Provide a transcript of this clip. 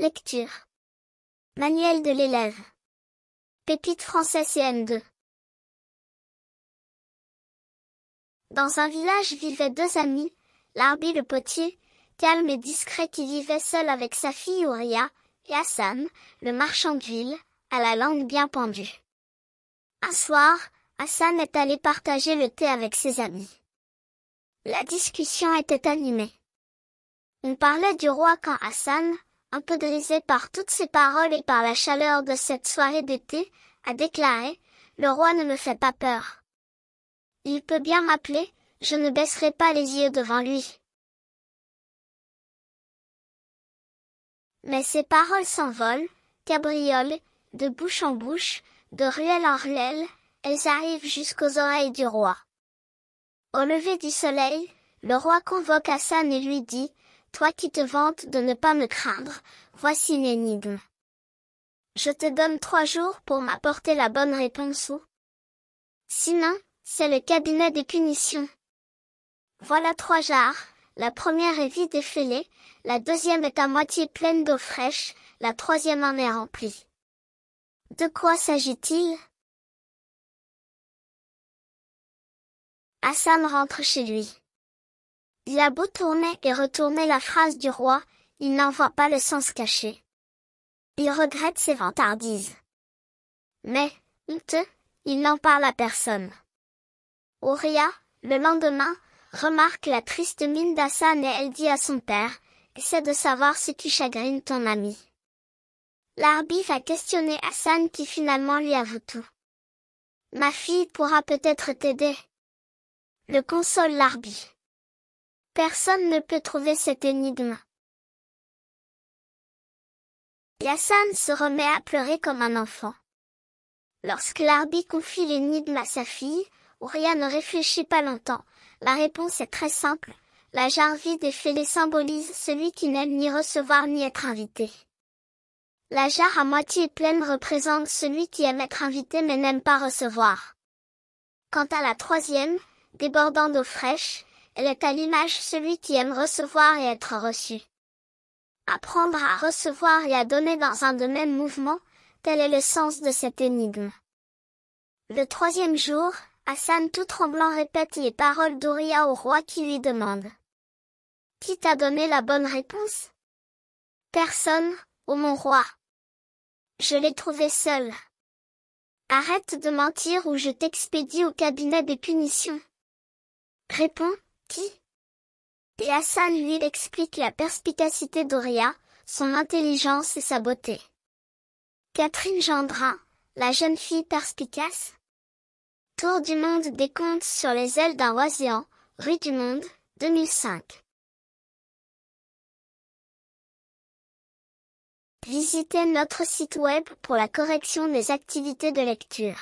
Lecture. Manuel de l'élève. Pépite français CM2. Dans un village vivaient deux amis, Larbi le potier, calme et discret qui vivait seul avec sa fille Ouria, et Hassan, le marchand d'huile, à la langue bien pendue. Un soir, Hassan est allé partager le thé avec ses amis. La discussion était animée. On parlait du roi quand Hassan, un peu grisé par toutes ces paroles et par la chaleur de cette soirée d'été, a déclaré, le roi ne me fait pas peur. Il peut bien m'appeler, je ne baisserai pas les yeux devant lui. Mais ces paroles s'envolent, cabriolent, de bouche en bouche, de ruelle en ruelle, elles arrivent jusqu'aux oreilles du roi. Au lever du soleil, le roi convoque Hassan et lui dit, toi qui te vantes de ne pas me craindre, voici l'énigme. Je te donne trois jours pour m'apporter la bonne réponse ou. Sinon, c'est le cabinet des punitions. Voilà trois jarres, la première est vide et fêlée, la deuxième est à moitié pleine d'eau fraîche, la troisième en est remplie. De quoi s'agit-il Hassan rentre chez lui. Il a beau tourner et retourner la phrase du roi, il n'en voit pas le sens caché. Il regrette ses vantardises. Mais, honteux, il n'en parle à personne. Oria, le lendemain, remarque la triste mine d'Assan et elle dit à son père, Essaie de savoir ce qui chagrine ton ami. L'arbi va questionner Hassan qui finalement lui avoue tout. Ma fille pourra peut-être t'aider. Le console l'arbi. Personne ne peut trouver cet énigme. Yassan se remet à pleurer comme un enfant. Lorsque Larbi confie l'énigme à sa fille, Ouria ne réfléchit pas longtemps. La réponse est très simple. La jarre vide et fêlée symbolise celui qui n'aime ni recevoir ni être invité. La jarre à moitié pleine représente celui qui aime être invité mais n'aime pas recevoir. Quant à la troisième, débordant d'eau fraîche, elle est à l'image celui qui aime recevoir et être reçu. Apprendre à recevoir et à donner dans un de même mouvement, tel est le sens de cette énigme. Le troisième jour, Hassan tout tremblant répète les paroles d'Oria au roi qui lui demande. Qui t'a donné la bonne réponse Personne, ô mon roi. Je l'ai trouvé seul. Arrête de mentir ou je t'expédie au cabinet des punitions. Réponds, qui Et Hassan lui explique la perspicacité d'Oria, son intelligence et sa beauté. Catherine Gendrin, la jeune fille perspicace Tour du monde des contes sur les ailes d'un oiseau, rue du monde, 2005. Visitez notre site web pour la correction des activités de lecture.